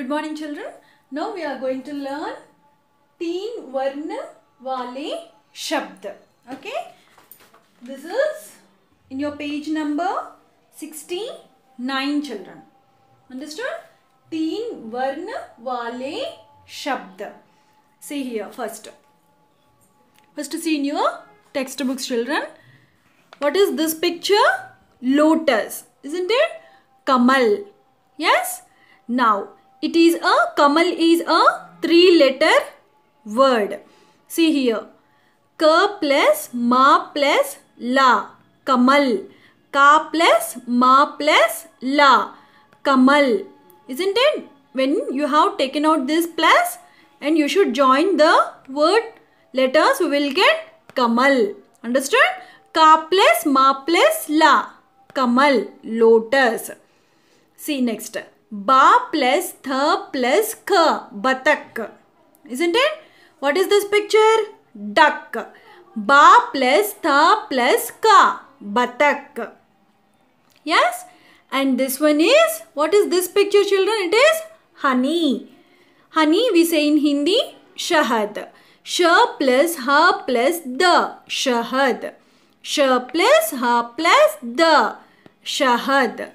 Good morning children. Now we are going to learn teen varna wale shabd. Okay. This is in your page number 69 children. Understood? Teen varna wale shabd. See here first. First see in your textbooks children. What is this picture? Lotus. Isn't it? Kamal. Yes? Now, it is a, Kamal is a three letter word. See here. Ka plus ma plus la. Kamal. Ka plus ma plus la. Kamal. Isn't it? When you have taken out this plus and you should join the word letters, we will get Kamal. Understood? Ka plus ma plus la. Kamal. Lotus. See next. Ba plus tha plus ka. Batak. Isn't it? What is this picture? Duck. Ba plus tha plus ka. Batak. Yes? And this one is, what is this picture children? It is honey. Honey we say in Hindi, shahad. Sh plus ha plus the, shahad. Sh plus ha plus the, shahad.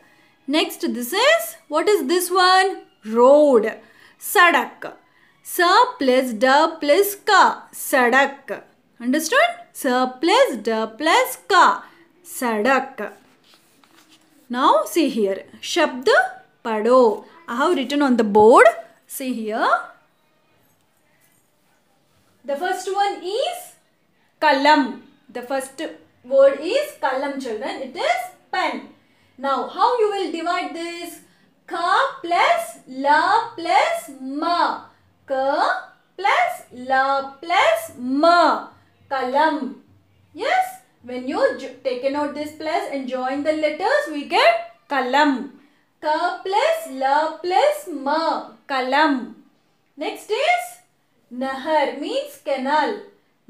Next, this is, what is this one? Road. Sadak. Sa plus da plus ka. Sadak. Understood? Sa plus da plus ka. Sadak. Now, see here. Shabd pado. I have written on the board. See here. The first one is kalam. The first word is kalam children. It is pen. Now, how you will divide this? Ka plus la plus ma. Ka plus la plus ma. Kalam. Yes? When you taken out this plus and join the letters, we get kalam. Ka plus la plus ma. Kalam. Next is Nahar means canal.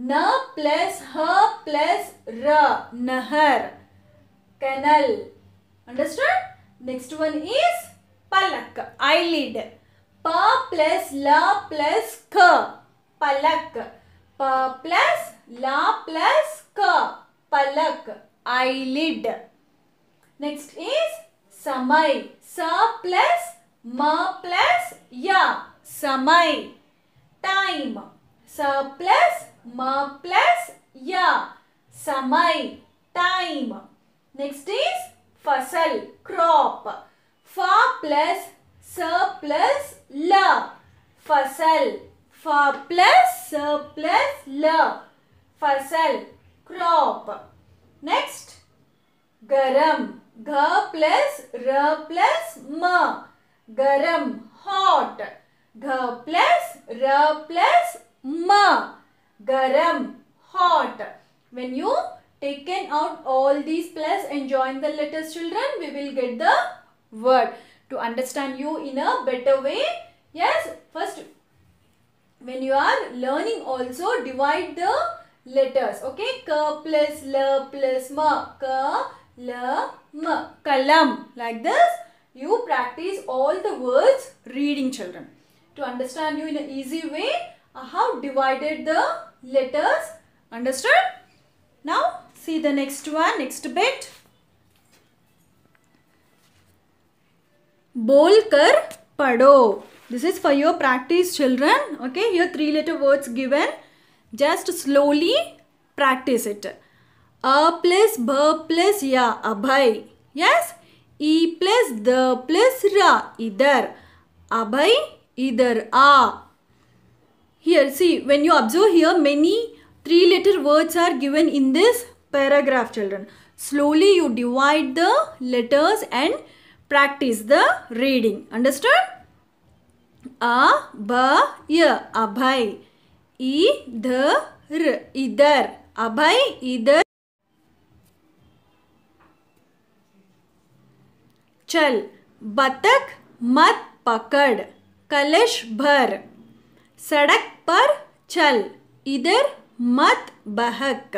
Na plus ha plus ra. Nahar. Canal. Understood? Next one is palak, eyelid. Pa plus la plus ka, palak. Pa plus la plus ka, palak, eyelid. Next is samay. Sa plus ma plus ya, samay. Time. Sa plus ma plus ya, samay. Time. Next is फसल crop fa plus sa plus la फसल fa plus sa plus la फसल crop next garam gha plus ra plus ma garam hot gha plus ra plus ma garam hot when you taken out all these plus and join the letters children we will get the word to understand you in a better way yes first when you are learning also divide the letters okay k plus l plus m k l m kalam like this you practice all the words reading children to understand you in an easy way uh, how divided the letters understood now See the next one, next bit. Bolkar pado. This is for your practice children. Okay, here three letter words given. Just slowly practice it. A plus B plus Ya, Abhay. Yes, E plus the plus Ra, Either. Abhay, either A. Here, see, when you observe here, many three letter words are given in this paragraph children slowly you divide the letters and practice the reading understood a ba ya abhay i idhar idhar abhay idhar चल बतख मत पकड़ कलश भर सड़क पर चल इधर मत बहक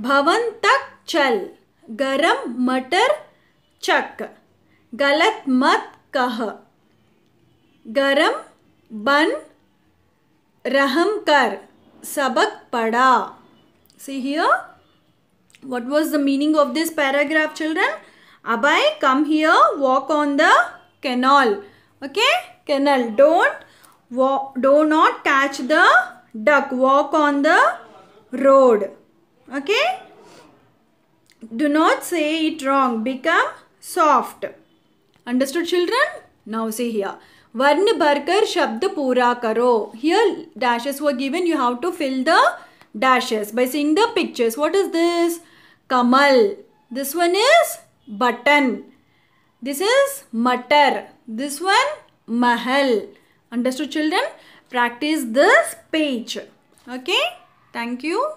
भवन तक चल गरम मटर चक गलत मत कह गरम बन रहम कर सबक पढ़ा see here what was the meaning of this paragraph children obey come here walk on the canal okay canal don't do not catch the duck walk on the road Okay? Do not say it wrong. Become soft. Understood children? Now see here. Varn Barkar Shabd Pura Karo. Here dashes were given. You have to fill the dashes by seeing the pictures. What is this? Kamal. This one is button. This is matter. This one mahal. Understood children? Practice this page. Okay. Thank you.